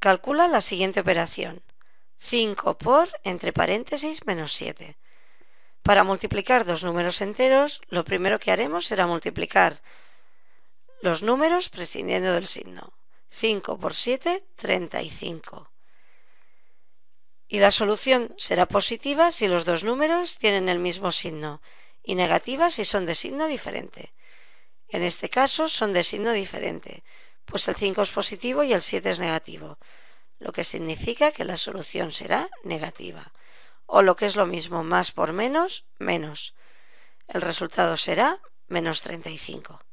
Calcula la siguiente operación. 5 por entre paréntesis menos 7. Para multiplicar dos números enteros, lo primero que haremos será multiplicar los números prescindiendo del signo. 5 por 7, 35. Y la solución será positiva si los dos números tienen el mismo signo y negativa si son de signo diferente. En este caso son de signo diferente pues el 5 es positivo y el 7 es negativo, lo que significa que la solución será negativa. O lo que es lo mismo, más por menos, menos. El resultado será menos 35.